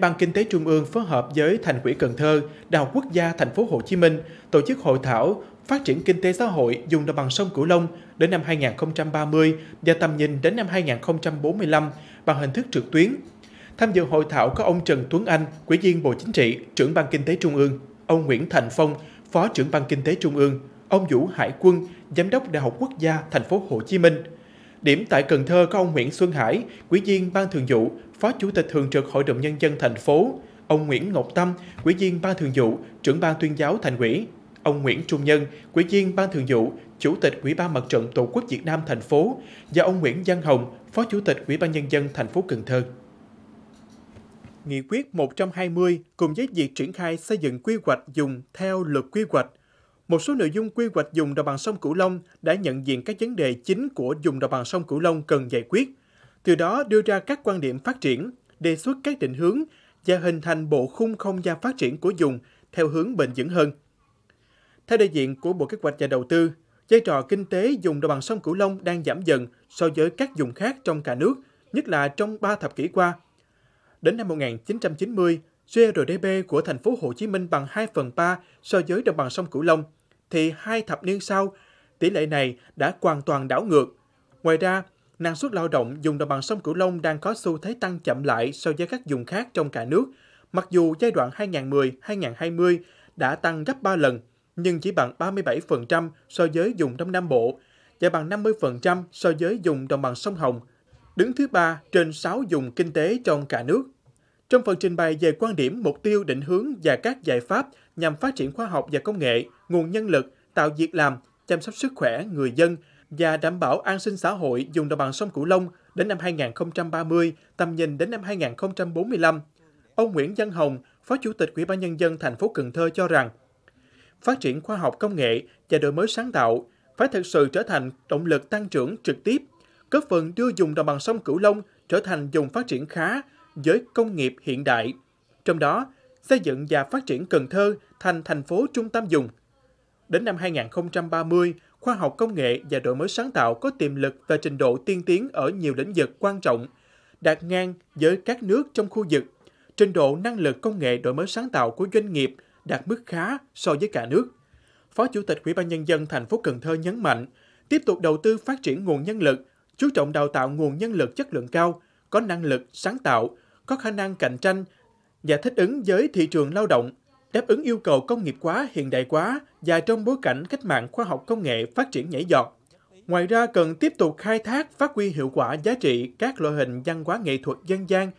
Ban Kinh tế Trung ương phối hợp với Thành ủy Cần Thơ, Đại học Quốc gia Thành phố Hồ Chí Minh tổ chức hội thảo phát triển kinh tế xã hội dùng đồng bằng sông Cửu Long đến năm 2030 và tầm nhìn đến năm 2045 bằng hình thức trực tuyến. Tham dự hội thảo có ông Trần Tuấn Anh, Ủy viên Bộ Chính trị, trưởng Ban Kinh tế Trung ương, ông Nguyễn Thành Phong, Phó trưởng Ban Kinh tế Trung ương, ông Vũ Hải Quân, Giám đốc Đại học Quốc gia Thành phố Hồ Chí Minh, Điểm tại Cần Thơ có ông Nguyễn Xuân Hải, quỹ viên Ban Thường vụ, Phó Chủ tịch Thường trực Hội đồng Nhân dân thành phố, ông Nguyễn Ngọc Tâm, quỹ viên Ban Thường vụ, Trưởng ban tuyên giáo thành ủy, ông Nguyễn Trung Nhân, quỹ viên Ban Thường vụ, Chủ tịch Ủy ban Mặt trận Tổ quốc Việt Nam thành phố và ông Nguyễn Văn Hồng, Phó Chủ tịch Ủy ban Nhân dân thành phố Cần Thơ. Nghị quyết 120 cùng với việc triển khai xây dựng quy hoạch dùng theo luật quy hoạch một số nội dung quy hoạch dùng đồng bằng sông Cửu Long đã nhận diện các vấn đề chính của dùng đồng bằng sông Cửu Long cần giải quyết, từ đó đưa ra các quan điểm phát triển, đề xuất các định hướng và hình thành bộ khung không gian phát triển của dùng theo hướng bền vững hơn. Theo đại diện của Bộ Kế hoạch và Đầu tư, vai trò kinh tế dùng đồng bằng sông Cửu Long đang giảm dần so với các dùng khác trong cả nước, nhất là trong 3 thập kỷ qua. Đến năm 1990, GRDP của thành phố Hồ Chí Minh bằng 2 phần 3 so với đồng bằng sông Cửu Long – thì hai thập niên sau, tỷ lệ này đã hoàn toàn đảo ngược. Ngoài ra, năng suất lao động dùng đồng bằng sông Cửu Long đang có xu thế tăng chậm lại so với các vùng khác trong cả nước, mặc dù giai đoạn 2010-2020 đã tăng gấp 3 lần, nhưng chỉ bằng 37% so với vùng Đông Nam Bộ và bằng 50% so với vùng đồng bằng sông Hồng, đứng thứ ba trên 6 vùng kinh tế trong cả nước. Trong phần trình bày về quan điểm, mục tiêu, định hướng và các giải pháp nhằm phát triển khoa học và công nghệ, nguồn nhân lực, tạo việc làm, chăm sóc sức khỏe người dân và đảm bảo an sinh xã hội dùng đồng bằng sông Cửu Long đến năm 2030, tầm nhìn đến năm 2045. Ông Nguyễn Văn Hồng, Phó Chủ tịch Ủy ban nhân dân thành phố Cần Thơ cho rằng, phát triển khoa học công nghệ và đổi mới sáng tạo phải thực sự trở thành động lực tăng trưởng trực tiếp, góp phần đưa dùng đồng bằng sông Cửu Long trở thành vùng phát triển khá với công nghiệp hiện đại, trong đó xây dựng và phát triển Cần Thơ thành thành phố trung tâm dùng. Đến năm 2030, khoa học công nghệ và đổi mới sáng tạo có tiềm lực và trình độ tiên tiến ở nhiều lĩnh vực quan trọng, đạt ngang với các nước trong khu vực. Trình độ năng lực công nghệ đổi mới sáng tạo của doanh nghiệp đạt mức khá so với cả nước. Phó Chủ tịch Ủy ban nhân dân thành phố Cần Thơ nhấn mạnh, tiếp tục đầu tư phát triển nguồn nhân lực, chú trọng đào tạo nguồn nhân lực chất lượng cao, có năng lực sáng tạo, có khả năng cạnh tranh và thích ứng với thị trường lao động, đáp ứng yêu cầu công nghiệp quá hiện đại quá và trong bối cảnh cách mạng khoa học công nghệ phát triển nhảy giọt. Ngoài ra, cần tiếp tục khai thác, phát huy hiệu quả giá trị các loại hình văn hóa nghệ thuật dân gian,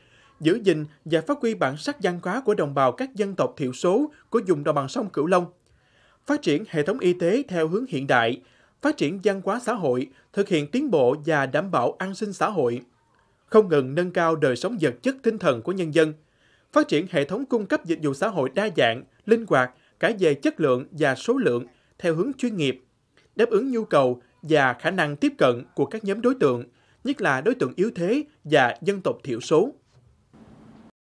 giữ gìn và phát huy bản sắc văn hóa của đồng bào các dân tộc thiểu số của vùng đồng bằng sông Cửu Long. Phát triển hệ thống y tế theo hướng hiện đại, phát triển văn hóa xã hội, thực hiện tiến bộ và đảm bảo an sinh xã hội không ngừng nâng cao đời sống vật chất tinh thần của nhân dân, phát triển hệ thống cung cấp dịch vụ xã hội đa dạng, linh hoạt cả về chất lượng và số lượng theo hướng chuyên nghiệp, đáp ứng nhu cầu và khả năng tiếp cận của các nhóm đối tượng, nhất là đối tượng yếu thế và dân tộc thiểu số.